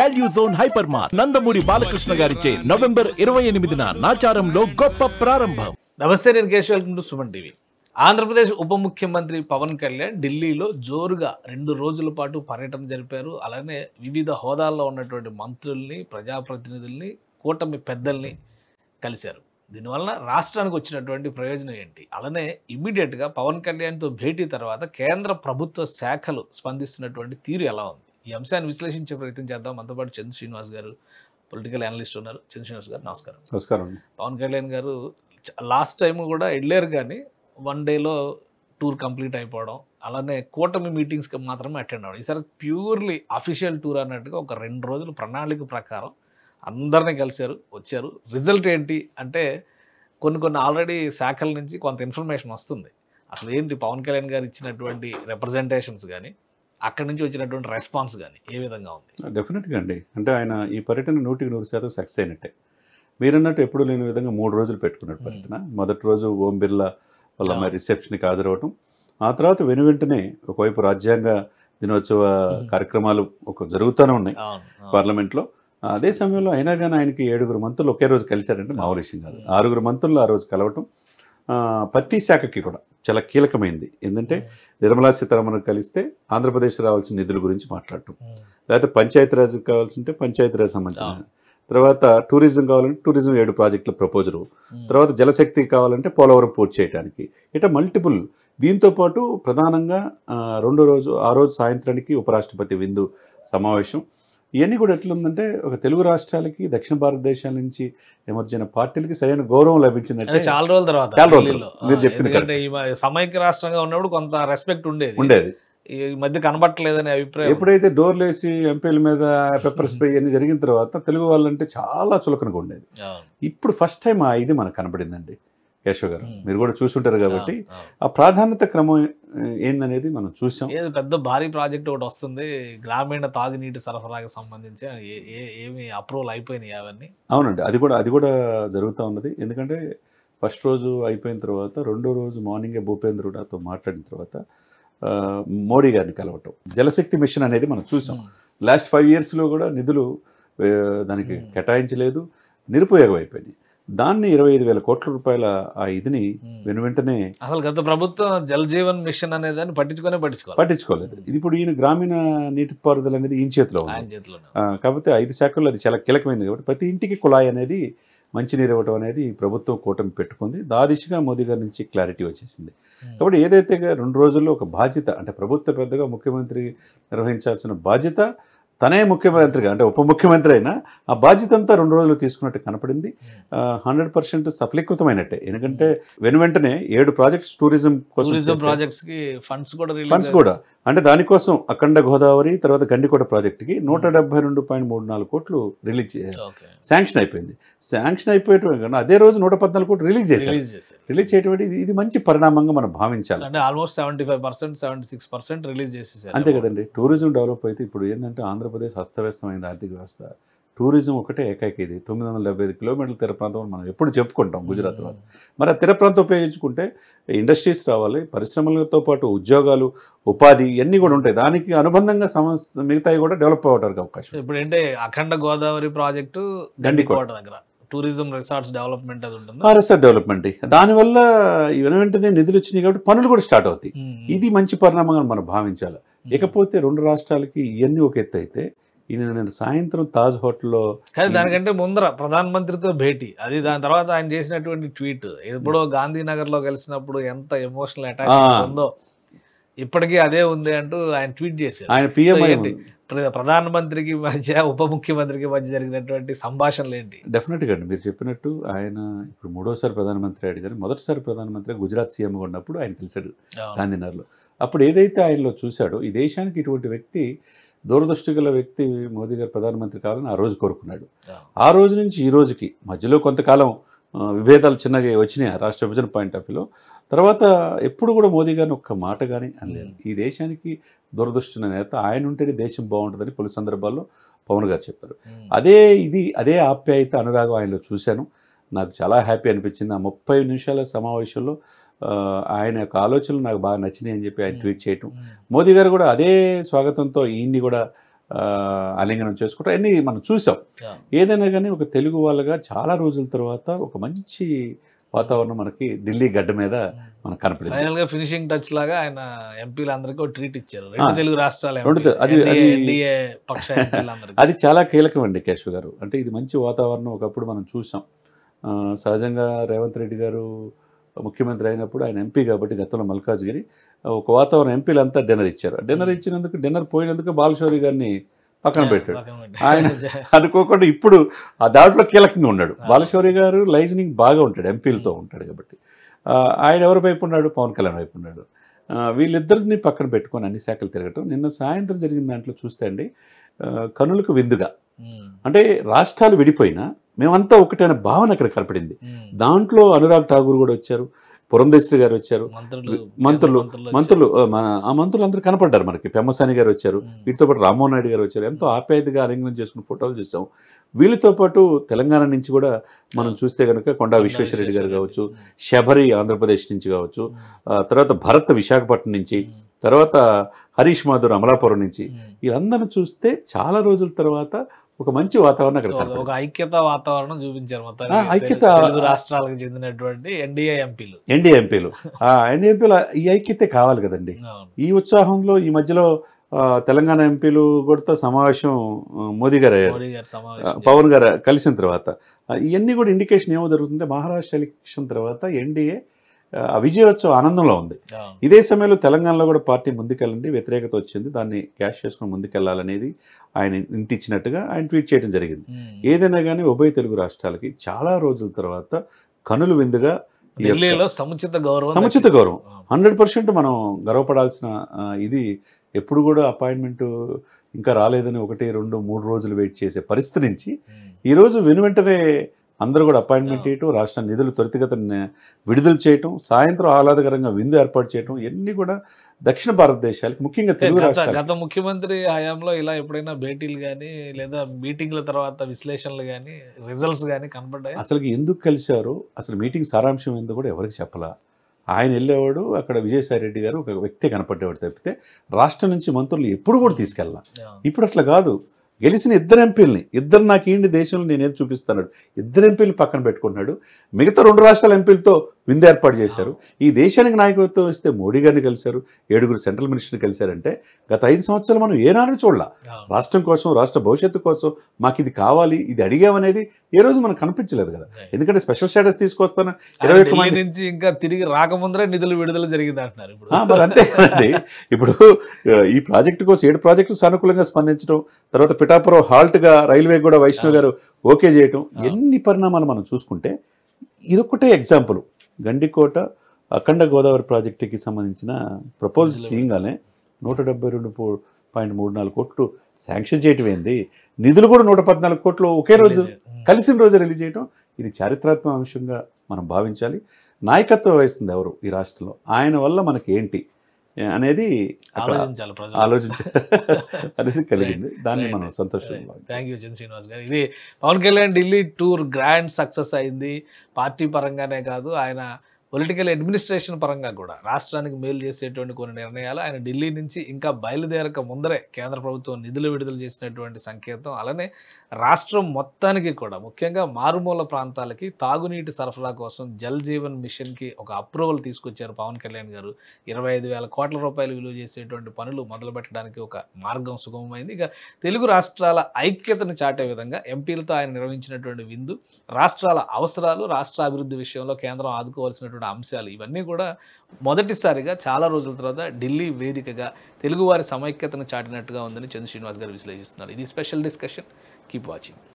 Value zone hyper mart Nandamuri Balakrishna గారిచే November ఇరవై ఎనిమిదిన నాచారంలో గొప్ప ప్రారంభం నమస్తే నేను Kesh welcome to Suman TV Andhra Pradesh ఉప ముఖ్యమంత్రి పవన్ కళ్యాణ్ ఢిల్లీలో జోరుగా రెండు రోజుల పాటు పర్యటన జరిపారు అలానే వివిధ హోదాల్లో ఉన్నటువంటి మంత్రుల్ని ప్రజాప్రతినిధుల్ని కూటమి పెద్దల్ని కలిశారు దీనివల్ల రాష్ట్రానికి వచ్చినటువంటి ప్రయోజనం ఏంటి అలానే ఇమ్మీడియట్గా పవన్ కళ్యాణ్తో భేటీ తర్వాత కేంద్ర ప్రభుత్వ శాఖలు స్పందిస్తున్నటువంటి తీరు ఎలా ఉంది ఈ అంశాన్ని విశ్లేషించే ప్రయత్నం చేద్దాం మనతో పాటు చంద్ర శ్రీనివాస్ గారు పొలిటికల్ అనలిస్ట్ ఉన్నారు చంద్ర శ్రీనివాస్ గారు నమస్కారం నమస్కారం పవన్ కళ్యాణ్ గారు లాస్ట్ టైం కూడా వెళ్ళారు కానీ వన్ డేలో టూర్ కంప్లీట్ అయిపోవడం అలానే కూటమి మీటింగ్స్కి మాత్రమే అటెండ్ అవ్వడం ఈసారి ప్యూర్లీ అఫీషియల్ టూర్ అన్నట్టుగా ఒక రెండు రోజులు ప్రణాళిక ప్రకారం అందరినీ కలిశారు వచ్చారు రిజల్ట్ ఏంటి అంటే కొన్ని కొన్ని ఆల్రెడీ శాఖల నుంచి కొంత ఇన్ఫర్మేషన్ వస్తుంది అసలు ఏంటి పవన్ కళ్యాణ్ గారు ఇచ్చినటువంటి రిప్రజెంటేషన్స్ కానీ అక్కడి నుంచి వచ్చినటువంటి రెస్పాన్స్ కానీ ఏ విధంగా ఉంది డెఫినెట్గా అండి అంటే ఆయన ఈ పర్యటన నూటికి నూరు శాతం సక్సెస్ అయినట్టే మీరన్నట్టు ఎప్పుడూ లేని విధంగా మూడు రోజులు పెట్టుకున్నట్టు పర్యటన మొదటి రోజు ఓం బిర్లా వాళ్ళ అమ్మాయి రిసెప్షన్కి హాజరవటం ఆ తర్వాత వెను వెంటనే ఒకవైపు రాజ్యాంగ దినోత్సవ కార్యక్రమాలు ఒక జరుగుతూనే ఉన్నాయి పార్లమెంట్లో అదే సమయంలో అయినా కానీ ఆయనకి ఏడుగురు మంత్రులు ఒకే రోజు కలిశారంటే మామూలు విషయం కాదు ఆరుగురు మంత్రులు ఆ రోజు కలవటం పత్తి శాఖకి కూడా చాలా కీలకమైంది ఏంటంటే నిర్మలా సీతారామన్ కలిస్తే ఆంధ్రప్రదేశ్ రావాల్సిన నిధుల గురించి మాట్లాడటం లేకపోతే పంచాయతీరాజ్కి కావాల్సింటే పంచాయతీరాజ్ సంబంధించిన తర్వాత టూరిజం కావాలంటే టూరిజం ఏడు ప్రాజెక్టుల ప్రపోజరు తర్వాత జలశక్తి కావాలంటే పోలవరం పూర్తి చేయడానికి ఇట మల్టిపుల్ దీంతో పాటు ప్రధానంగా రెండో రోజు ఆ రోజు సాయంత్రానికి ఉపరాష్ట్రపతి విందు సమావేశం ఇవన్నీ కూడా ఎట్లుందంటే ఒక తెలుగు రాష్ట్రాలకి దక్షిణ భారతదేశం నుంచి ఎమర్జైన పార్టీలకి సరైన గౌరవం లభించిందంటే చాలా రోజుల తర్వాత చాలా రోజులు మీరు చెప్పిన సమైక్య రాష్ట్రంగా ఉన్నప్పుడు కొంత రెస్పెక్ట్ ఉండేది ఉండేది ఈ మధ్య కనబట్టలేదనే అభిప్రాయం ఎప్పుడైతే డోర్లు వేసి ఎంపీల మీద పెప్పర్ స్ప్రే అన్ని జరిగిన తర్వాత తెలుగు వాళ్ళంటే చాలా చులకనగా ఉండేది ఇప్పుడు ఫస్ట్ టైం ఆ ఇది మనకు కనబడిందండి కేశవ్ గారు మీరు కూడా చూసుంటారు కాబట్టి ఆ ప్రాధాన్యత క్రమం ఏందనేది మనం చూసాం ఏదో పెద్ద భారీ ప్రాజెక్ట్ ఒకటి వస్తుంది గ్రామీణ తాగునీటి సరఫరాకి సంబంధించి ఏమి అప్రూవల్ అయిపోయినాయి అవన్నీ అవునండి అది కూడా అది కూడా జరుగుతూ ఉన్నది ఎందుకంటే ఫస్ట్ రోజు అయిపోయిన తర్వాత రెండో రోజు మార్నింగే భూపేంద్రుడితో మాట్లాడిన తర్వాత మోడీ గారిని కలవటం జలశక్తి మిషన్ అనేది మనం చూసాం లాస్ట్ ఫైవ్ ఇయర్స్లో కూడా నిధులు దానికి కేటాయించలేదు నిరుపయోగం అయిపోయినాయి దాన్ని ఇరవై ఐదు వేల కోట్ల రూపాయల ఆ ఇదిని వెను వెంటనే అసలు గత ప్రభుత్వం జల్ జీవన్ మిషన్ అనే దాన్ని పట్టించుకునే పట్టించుకోవాలి పట్టించుకోలేదు ఇది ఇప్పుడు ఈయన గ్రామీణ నీటిపారుదల అనేది ఈయన చేతిలో కాబట్టి కాకపోతే ఐదు శాఖల్లో అది చాలా కీలకమైంది కాబట్టి ప్రతి ఇంటికి కుళాయి అనేది మంచినీరు ఇవ్వటం అనేది ప్రభుత్వం కూటమి పెట్టుకుంది దాదిశగా దిశగా మోదీ గారి నుంచి క్లారిటీ వచ్చేసింది కాబట్టి ఏదైతే రెండు రోజుల్లో ఒక బాధ్యత అంటే ప్రభుత్వ పెద్దగా ముఖ్యమంత్రి నిర్వహించాల్సిన బాధ్యత తనే ముఖ్యమంత్రిగా అంటే ఉప ముఖ్యమంత్రి అయినా ఆ బాధ్యత అంతా రెండు రోజులు తీసుకున్నట్టు కనపడింది hmm. హండ్రెడ్ పర్సెంట్ సఫలీకృతమైనట్టే ఎందుకంటే hmm. వెను వెంటనే ఏడు ప్రాజెక్ట్స్ టూరిజం కోసం ప్రాజెక్ట్స్ ఫండ్స్ కూడా ఫండ్స్ కూడా అంటే దానికోసం అఖండ గోదావరి తర్వాత గండికోట ప్రాజెక్టుకి నూట డెబ్బై రెండు పాయింట్ మూడు నాలుగు కోట్లు రిలీజ్ శాంక్షన్ అయిపోయింది శాంక్షన్ అయిపోయేటువంటి కన్నా అదే రోజు నూట పద్నాలుగు కోట్లు రిలీజ్ చేసి రిలీజ్ చేయటం ఇది మంచి పరిణామంగా మనం భావించాలి అంటే almost seventy five percent seventy six percent release చేసేసారు అంతే కదండి టూరిజం డెవలప్ అయితే ఇప్పుడు ఏంటంటే ఆంధ్రప్రదేశ్ అస్తవ్యస్తమైంది ఆర్థిక వ్యవస్థ టూరిజం ఒకటే ఏకైక ఇది తొమ్మిది వందల డెబ్బై ఐదు కిలోమీటర్ల తీర ప్రాంతం మనం ఎప్పుడు చెప్పుకుంటాం వాళ్ళు మరి ఆ తీర ప్రాంతం ఉపయోగించుకుంటే ఇండస్ట్రీస్ రావాలి పరిశ్రమలతో పాటు ఉద్యోగాలు ఉపాధి ఇవన్నీ కూడా ఉంటాయి దానికి అనుబంధంగా సమస్య మిగతాయి కూడా డెవలప్ అవడానికి అవకాశం ఇప్పుడు ఏంటంటే అఖండ గోదావరి ప్రాజెక్టు గండికోట దగ్గర టూరిజం రిసార్ట్స్ డెవలప్మెంట్ అది ఉంటుంది రిసార్ట్ డెవలప్మెంట్ దానివల్ల వెంటనే నిధులు వచ్చినాయి కాబట్టి పనులు కూడా స్టార్ట్ అవుతాయి ఇది మంచి పరిణామంగా మనం భావించాలి ఇకపోతే రెండు రాష్ట్రాలకి ఇవన్నీ ఒక ఎత్తు అయితే ఈయన నేను సాయంత్రం తాజ్ హోటల్లో కానీ దానికంటే ముందర ప్రధానమంత్రితో భేటీ అది దాని తర్వాత ఆయన చేసినటువంటి ట్వీట్ ఎప్పుడో hmm. లో కలిసినప్పుడు ఎంత ఎమోషనల్ అటాక్ ఉందో ఇప్పటికీ అదే ఉంది అంటూ ఆయన ట్వీట్ చేశారు ఆయన పిఎం ఏంటి ప్రధానమంత్రికి మధ్య ఉప ముఖ్యమంత్రికి మధ్య జరిగినటువంటి సంభాషణలు ఏంటి గా అండి మీరు చెప్పినట్టు ఆయన ఇప్పుడు మూడోసారి ప్రధానమంత్రి కానీ మొదటిసారి ప్రధానమంత్రి గుజరాత్ సీఎం ఉన్నప్పుడు ఆయన కలిశాడు గాంధీనగర్లో అప్పుడు ఏదైతే ఆయనలో చూశాడో ఈ దేశానికి ఇటువంటి వ్యక్తి దూరదృష్టి గల వ్యక్తి మోదీ గారు ప్రధానమంత్రి కావాలని ఆ రోజు కోరుకున్నాడు ఆ రోజు నుంచి ఈ రోజుకి మధ్యలో కొంతకాలం విభేదాలు చిన్నగా వచ్చినాయి రాష్ట్ర విభజన పాయింట్ ఆఫ్ వ్యూలో తర్వాత ఎప్పుడు కూడా మోదీ గారిని ఒక్క మాట కానీ అనలేదు ఈ దేశానికి దురదృష్టిన నేత ఆయన ఉంటేనే దేశం బాగుంటుందని పలు సందర్భాల్లో పవన్ గారు చెప్పారు అదే ఇది అదే ఆప్యాయత అనురాగం ఆయనలో చూశాను నాకు చాలా హ్యాపీ అనిపించింది ఆ ముప్పై నిమిషాల సమావేశంలో ఆయన యొక్క ఆలోచనలు నాకు బాగా నచ్చినాయి అని చెప్పి ఆయన ట్వీట్ చేయటం మోదీ గారు కూడా అదే స్వాగతంతో ఈయన్ని కూడా ఆలింగనం చేసుకుంటారు అన్నీ మనం చూసాం ఏదైనా కానీ ఒక తెలుగు వాళ్ళగా చాలా రోజుల తర్వాత ఒక మంచి వాతావరణం మనకి ఢిల్లీ గడ్డ మీద మనకు కనపడింది ఫైనల్ గా ఫినిషింగ్ టచ్ లాగా ఆయన ఎంపీలందరికీ ట్రీట్ ఇచ్చారు రెండు తెలుగు రాష్ట్రాలు అది అది చాలా కీలకం అండి కేశవ్ గారు అంటే ఇది మంచి వాతావరణం ఒకప్పుడు మనం చూసాం సహజంగా రేవంత్ రెడ్డి గారు ముఖ్యమంత్రి అయినప్పుడు ఆయన ఎంపీ కాబట్టి గతంలో మల్కాజ్గిరి ఒక వాతావరణం ఎంపీలంతా డిన్నర్ ఇచ్చారు డిన్నర్ ఇచ్చినందుకు డిన్నర్ పోయినందుకు బాలశౌరి గారిని పక్కన పెట్టాడు ఆయన అనుకోకుండా ఇప్పుడు ఆ దాంట్లో కీలకంగా ఉన్నాడు బాలశౌరి గారు లైజనింగ్ బాగా ఉంటాడు ఎంపీలతో ఉంటాడు కాబట్టి ఆయన ఎవరి వైపు ఉన్నాడు పవన్ కళ్యాణ్ వైపు ఉన్నాడు వీళ్ళిద్దరిని పక్కన పెట్టుకొని అన్ని శాఖలు తిరగటం నిన్న సాయంత్రం జరిగిన దాంట్లో చూస్తే అండి కనులకు విందుగా అంటే రాష్ట్రాలు విడిపోయినా మేమంతా ఒకటైన భావన అక్కడ కనపడింది దాంట్లో అనురాగ్ ఠాగూర్ కూడా వచ్చారు పురంధేశ్వరి గారు వచ్చారు మంత్రులు మంత్రులు ఆ మంత్రులు అందరూ కనపడ్డారు మనకి పెమ్మసాని గారు వచ్చారు వీటితో పాటు రామ్మోహన్ నాయుడు గారు వచ్చారు ఎంతో ఆప్యాయతగా ఆలింగనం చేసుకున్న ఫోటోలు చూసాం వీళ్ళతో పాటు తెలంగాణ నుంచి కూడా మనం చూస్తే కనుక కొండా విశ్వేశ్వరరెడ్డి గారు కావచ్చు శబరి ఆంధ్రప్రదేశ్ నుంచి కావచ్చు తర్వాత భరత్ విశాఖపట్నం నుంచి తర్వాత హరీష్ మాధుర్ అమలాపురం నుంచి వీళ్ళందరిని చూస్తే చాలా రోజుల తర్వాత ఒక మంచి వాతావరణం అక్కడ ఒక ఐక్యత వాతావరణం చూపించారు మొత్తం ఐక్యత రాష్ట్రాలకు చెందినటువంటి ఎన్డీఏ ఎంపీలు ఎన్డీఏ ఎంపీలు ఎన్డీఏ ఎంపీలు ఈ ఐక్యతే కావాలి కదండి ఈ ఉత్సాహంలో ఈ మధ్యలో తెలంగాణ ఎంపీలు కూడా సమావేశం మోదీ గారు అయ్యారు పవన్ గారు కలిసిన తర్వాత ఇవన్నీ కూడా ఇండికేషన్ ఏమో జరుగుతుంటే మహారాష్ట్ర ఎలక్షన్ తర్వాత ఎన్డీఏ ఆ విజయోత్సవం ఆనందంలో ఉంది ఇదే సమయంలో తెలంగాణలో కూడా పార్టీ ముందుకెళ్ళండి వ్యతిరేకత వచ్చింది దాన్ని క్యాష్ చేసుకుని ముందుకెళ్లాలనేది ఆయన ఇంటిచ్చినట్టుగా ఆయన ట్వీట్ చేయడం జరిగింది ఏదైనా కానీ ఉభయ తెలుగు రాష్ట్రాలకి చాలా రోజుల తర్వాత కనులు విందుగా సముచిత గౌరవం సముచిత గౌరవం హండ్రెడ్ పర్సెంట్ మనం గర్వపడాల్సిన ఇది ఎప్పుడు కూడా అపాయింట్మెంట్ ఇంకా రాలేదని ఒకటి రెండు మూడు రోజులు వెయిట్ చేసే పరిస్థితి నుంచి ఈరోజు వెను వెంటనే అందరూ కూడా అపాయింట్మెంట్ చేయటం రాష్ట్ర నిధులు త్వరితగతిని విడుదల చేయటం సాయంత్రం ఆహ్లాదకరంగా విందు ఏర్పాటు చేయటం ఇవన్నీ కూడా దక్షిణ భారతదేశాలకు ముఖ్యంగా తెలుగు గత ముఖ్యమంత్రి హయాంలో ఇలా ఎప్పుడైనా భేటీలు కానీ లేదా మీటింగ్ల తర్వాత విశ్లేషణలు కానీ రిజల్ట్స్ కానీ కనపడ్డాయి అసలు ఎందుకు కలిశారు అసలు మీటింగ్ సారాంశం ఏందో కూడా ఎవరికి చెప్పలా ఆయన వెళ్ళేవాడు అక్కడ విజయసాయి రెడ్డి గారు ఒక వ్యక్తి కనపడేవాడు తప్పితే రాష్ట్రం నుంచి మంత్రులు ఎప్పుడు కూడా తీసుకెళ్ళాలి ఇప్పుడు అట్లా కాదు గెలిచిన ఇద్దరు ఎంపీలని ఇద్దరు నాకు నాకేంటి దేశంలో నేనేది చూపిస్తాడు ఇద్దరు ఎంపీలు పక్కన పెట్టుకుంటున్నాడు మిగతా రెండు రాష్ట్రాల ఎంపీలతో విందు ఏర్పాటు చేశారు ఈ దేశానికి నాయకత్వం ఇస్తే మోడీ గారిని కలిశారు ఏడుగురు సెంట్రల్ మినిస్టర్ని కలిశారంటే గత ఐదు సంవత్సరాలు మనం ఏనాడు చూడాల రాష్ట్రం కోసం రాష్ట్ర భవిష్యత్తు కోసం మాకు ఇది కావాలి ఇది అడిగామనేది ఏ రోజు మనకు కనిపించలేదు కదా ఎందుకంటే స్పెషల్ స్టేటస్ తీసుకొస్తాను ఇరవై ఒక్క మంది నుంచి ఇంకా తిరిగి రాకముందరే నిధులు విడుదల జరిగింది అంటున్నారు అంతే ఇప్పుడు ఈ ప్రాజెక్టు కోసం ఏడు ప్రాజెక్టు సానుకూలంగా స్పందించడం తర్వాత పిఠాపురం హాల్ట్గా రైల్వే కూడా వైష్ణవ్ గారు ఓకే చేయటం ఎన్ని పరిణామాలు మనం చూసుకుంటే ఇదొక్కటే ఎగ్జాంపుల్ గండికోట అఖండ గోదావరి ప్రాజెక్టుకి సంబంధించిన ప్రపోజల్స్ చేయగానే నూట డెబ్బై రెండు పాయింట్ మూడు నాలుగు కోట్లు శాంక్షన్ చేయటం ఏంది నిధులు కూడా నూట పద్నాలుగు కోట్లు ఒకే రోజు కలిసిన రోజు రిలీజ్ చేయటం ఇది చారిత్రాత్మక అంశంగా మనం భావించాలి నాయకత్వం వహిస్తుంది ఎవరు ఈ రాష్ట్రంలో ఆయన వల్ల మనకి ఏంటి అనేది ఆలోచించాలి ఆలోచించాలి అనేది కలిగింది దాన్ని మనం సంతోషంగా థ్యాంక్ యూ జన్ శ్రీనివాస్ గారు ఇది Pawan Kalyan Delhi tour grand success అయింది పార్టీ పరంగానే కాదు ఆయన పొలిటికల్ అడ్మినిస్ట్రేషన్ పరంగా కూడా రాష్ట్రానికి మేలు చేసేటువంటి కొన్ని నిర్ణయాలు ఆయన ఢిల్లీ నుంచి ఇంకా బయలుదేరక ముందరే కేంద్ర ప్రభుత్వం నిధులు విడుదల చేసినటువంటి సంకేతం అలానే రాష్ట్రం మొత్తానికి కూడా ముఖ్యంగా మారుమూల ప్రాంతాలకి తాగునీటి సరఫరా కోసం జల్ జీవన్ మిషన్కి ఒక అప్రూవల్ తీసుకొచ్చారు పవన్ కళ్యాణ్ గారు ఇరవై కోట్ల రూపాయలు విలువ చేసేటువంటి పనులు మొదలుపెట్టడానికి ఒక మార్గం సుగమమైంది ఇక తెలుగు రాష్ట్రాల ఐక్యతను చాటే విధంగా ఎంపీలతో ఆయన నిర్వహించినటువంటి విందు రాష్ట్రాల అవసరాలు రాష్ట్ర అభివృద్ధి విషయంలో కేంద్రం ఆదుకోవాల్సినటువంటి ఉన్నటువంటి అంశాలు ఇవన్నీ కూడా మొదటిసారిగా చాలా రోజుల తర్వాత ఢిల్లీ వేదికగా తెలుగువారి సమైక్యతను చాటినట్టుగా ఉందని చంద్ర శ్రీనివాస్ గారు విశ్లేషిస్తున్నారు ఇది స్పెషల్ డిస్కషన్ కీప్ వాచింగ్